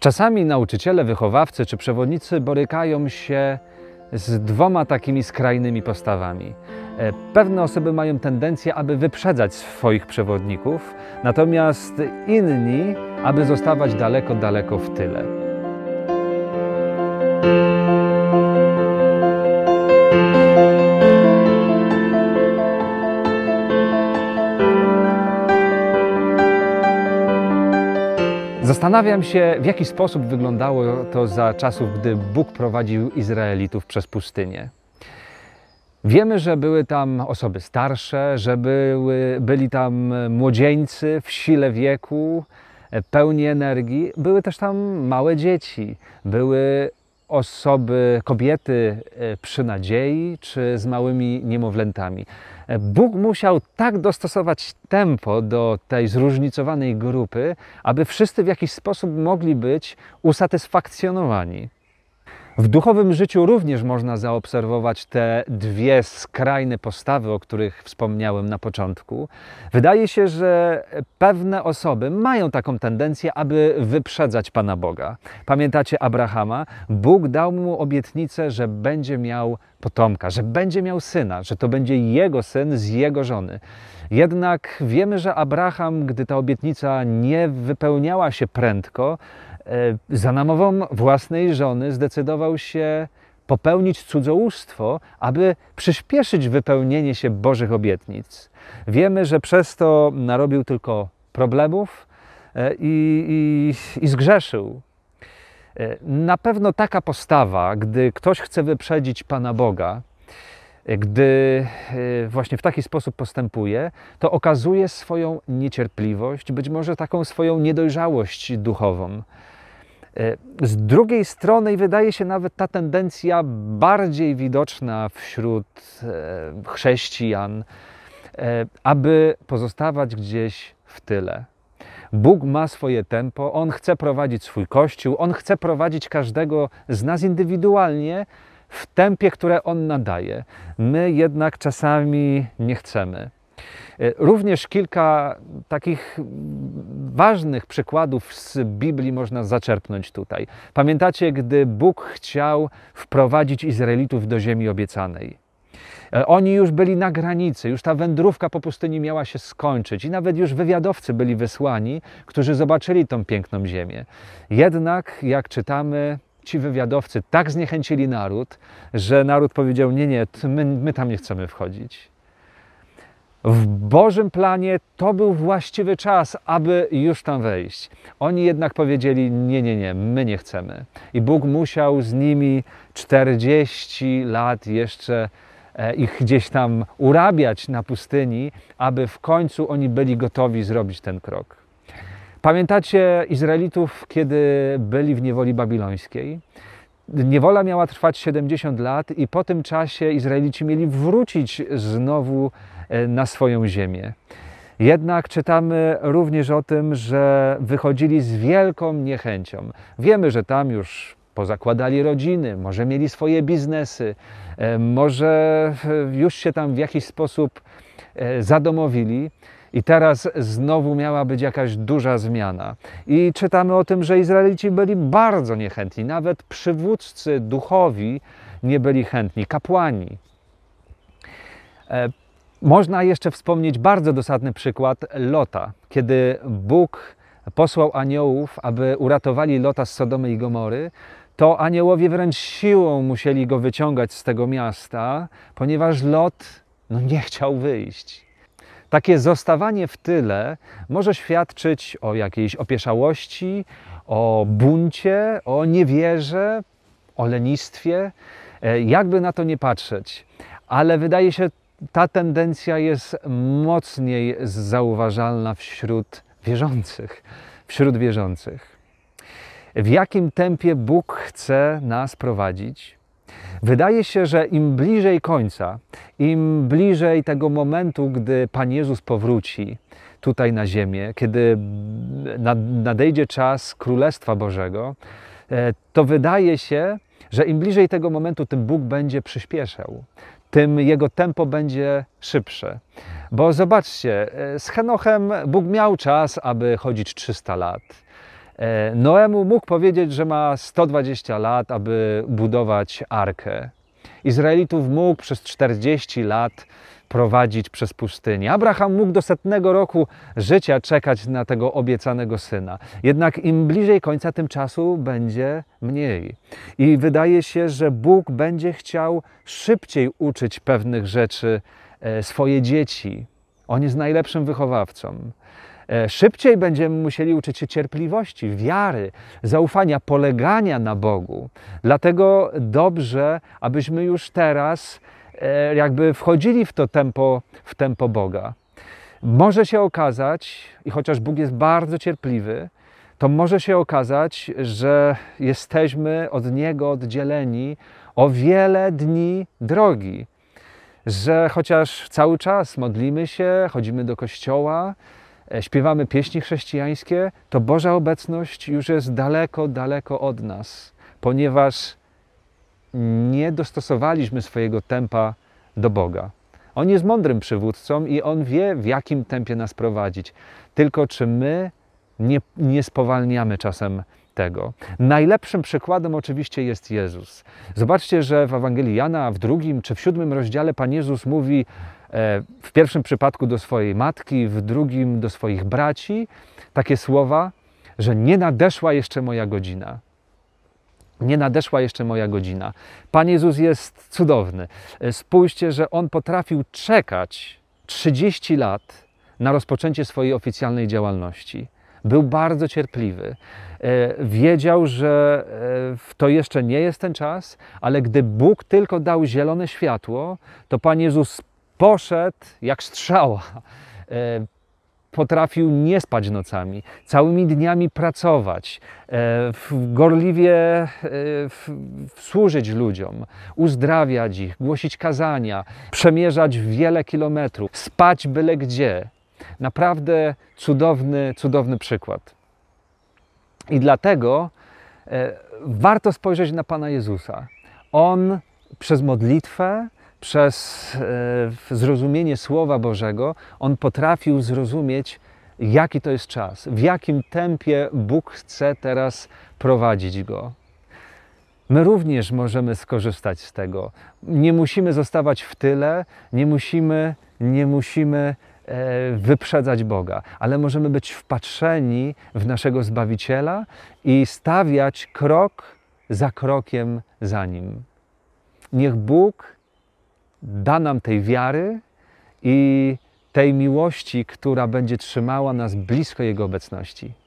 Czasami nauczyciele, wychowawcy czy przewodnicy borykają się z dwoma takimi skrajnymi postawami. E, pewne osoby mają tendencję, aby wyprzedzać swoich przewodników, natomiast inni, aby zostawać daleko, daleko w tyle. Zastanawiam się, w jaki sposób wyglądało to za czasów, gdy Bóg prowadził Izraelitów przez pustynię. Wiemy, że były tam osoby starsze, że były, byli tam młodzieńcy w sile wieku, pełni energii. Były też tam małe dzieci, były osoby, kobiety e, przy nadziei czy z małymi niemowlętami. E, Bóg musiał tak dostosować tempo do tej zróżnicowanej grupy, aby wszyscy w jakiś sposób mogli być usatysfakcjonowani. W duchowym życiu również można zaobserwować te dwie skrajne postawy, o których wspomniałem na początku. Wydaje się, że pewne osoby mają taką tendencję, aby wyprzedzać Pana Boga. Pamiętacie Abrahama? Bóg dał mu obietnicę, że będzie miał potomka, że będzie miał syna, że to będzie jego syn z jego żony. Jednak wiemy, że Abraham, gdy ta obietnica nie wypełniała się prędko, e, za namową własnej żony zdecydował się popełnić cudzołóstwo, aby przyspieszyć wypełnienie się Bożych obietnic. Wiemy, że przez to narobił tylko problemów e, i, i, i zgrzeszył. E, na pewno taka postawa, gdy ktoś chce wyprzedzić Pana Boga, gdy y, właśnie w taki sposób postępuje, to okazuje swoją niecierpliwość, być może taką swoją niedojrzałość duchową. Y, z drugiej strony wydaje się nawet ta tendencja bardziej widoczna wśród y, chrześcijan, aby pozostawać gdzieś w tyle. Bóg ma swoje tempo, On chce prowadzić swój kościół, On chce prowadzić każdego z nas indywidualnie, w tempie, które on nadaje. My jednak czasami nie chcemy. E, również kilka takich ważnych przykładów z Biblii można zaczerpnąć tutaj. Pamiętacie, gdy Bóg chciał wprowadzić Izraelitów do ziemi obiecanej? E, oni już byli na granicy, już ta wędrówka po pustyni miała się skończyć, i nawet już wywiadowcy byli wysłani, którzy zobaczyli tą piękną ziemię. Jednak, jak czytamy, ci wywiadowcy tak zniechęcili naród, że naród powiedział: Nie, nie, my, my tam nie chcemy wchodzić. W Bożym planie to był właściwy czas, aby już tam wejść. Oni jednak powiedzieli: Nie, nie, nie, my nie chcemy. I Bóg musiał z nimi 40 lat jeszcze e, ich gdzieś tam urabiać na pustyni, aby w końcu oni byli gotowi zrobić ten krok. Pamiętacie Izraelitów, kiedy byli w niewoli babilońskiej? Niewola miała trwać 70 lat, i po tym czasie Izraelici mieli wrócić znowu e, na swoją ziemię. Jednak czytamy również o tym, że wychodzili z wielką niechęcią. Wiemy, że tam już pozakładali rodziny, może mieli swoje biznesy, e, może już się tam w jakiś sposób e, zadomowili. I teraz znowu miała być jakaś duża zmiana. I czytamy o tym, że Izraelici byli bardzo niechętni, nawet przywódcy duchowi nie byli chętni, kapłani. E, można jeszcze wspomnieć bardzo dosadny przykład Lota, kiedy Bóg posłał aniołów, aby uratowali Lota z Sodomy i Gomory, to aniołowie wręcz siłą musieli go wyciągać z tego miasta, ponieważ Lot no, nie chciał wyjść. Takie zostawanie w tyle może świadczyć o jakiejś opieszałości, o buncie, o niewierze, o lenistwie, e, jakby na to nie patrzeć. Ale wydaje się, ta tendencja jest mocniej zauważalna wśród wierzących. Wśród wierzących. W jakim tempie Bóg chce nas prowadzić? Wydaje się, że im bliżej końca, im bliżej tego momentu, gdy Pan Jezus powróci tutaj na ziemię, kiedy nadejdzie czas Królestwa Bożego, e, to wydaje się, że im bliżej tego momentu, tym Bóg będzie przyspieszał, tym jego tempo będzie szybsze. Bo zobaczcie, e, z Henochem Bóg miał czas, aby chodzić 300 lat. E, Noemu mógł powiedzieć, że ma 120 lat, aby budować arkę. Izraelitów mógł przez 40 lat prowadzić przez pustynię. Abraham mógł do setnego roku życia czekać na tego obiecanego syna. Jednak im bliżej końca, tym czasu będzie mniej. I wydaje się, że Bóg będzie chciał szybciej uczyć pewnych rzeczy e, swoje dzieci. On jest najlepszym wychowawcą. E, szybciej będziemy musieli uczyć się cierpliwości, wiary, zaufania, polegania na Bogu. Dlatego dobrze, abyśmy już teraz e, jakby wchodzili w to tempo, w tempo Boga. Może się okazać, i chociaż Bóg jest bardzo cierpliwy, to może się okazać, że jesteśmy od Niego oddzieleni o wiele dni drogi. Że chociaż cały czas modlimy się, chodzimy do kościoła, E, śpiewamy pieśni chrześcijańskie, to Boża obecność już jest daleko, daleko od nas, ponieważ nie dostosowaliśmy swojego tempa do Boga. On jest mądrym przywódcą i on wie, w jakim tempie nas prowadzić. Tylko czy my nie, nie spowalniamy czasem tego? Najlepszym przykładem oczywiście jest Jezus. Zobaczcie, że w Ewangelii Jana w drugim czy w siódmym rozdziale Pan Jezus mówi: E, w pierwszym przypadku do swojej matki, w drugim do swoich braci, takie słowa, że nie nadeszła jeszcze moja godzina. Nie nadeszła jeszcze moja godzina. Pan Jezus jest cudowny. E, spójrzcie, że on potrafił czekać 30 lat na rozpoczęcie swojej oficjalnej działalności. Był bardzo cierpliwy. E, wiedział, że to jeszcze nie jest ten czas, ale gdy Bóg tylko dał zielone światło, to Pan Jezus poszedł jak strzała. E, potrafił nie spać nocami, całymi dniami pracować, e, gorliwie e, służyć ludziom, uzdrawiać ich, głosić kazania, przemierzać wiele kilometrów, spać byle gdzie. Naprawdę cudowny, cudowny przykład. I dlatego warto spojrzeć na Pana Jezusa. On przez modlitwę, przez e, zrozumienie Słowa Bożego, on potrafił zrozumieć, jaki to jest czas, w jakim tempie Bóg chce teraz prowadzić go. My również możemy skorzystać z tego. Nie musimy zostawać w tyle, nie musimy, nie musimy e, wyprzedzać Boga, ale możemy być wpatrzeni w naszego Zbawiciela i stawiać krok za krokiem za Nim. Niech Bóg da nam tej wiary i tej miłości, która będzie trzymała nas blisko Jego obecności.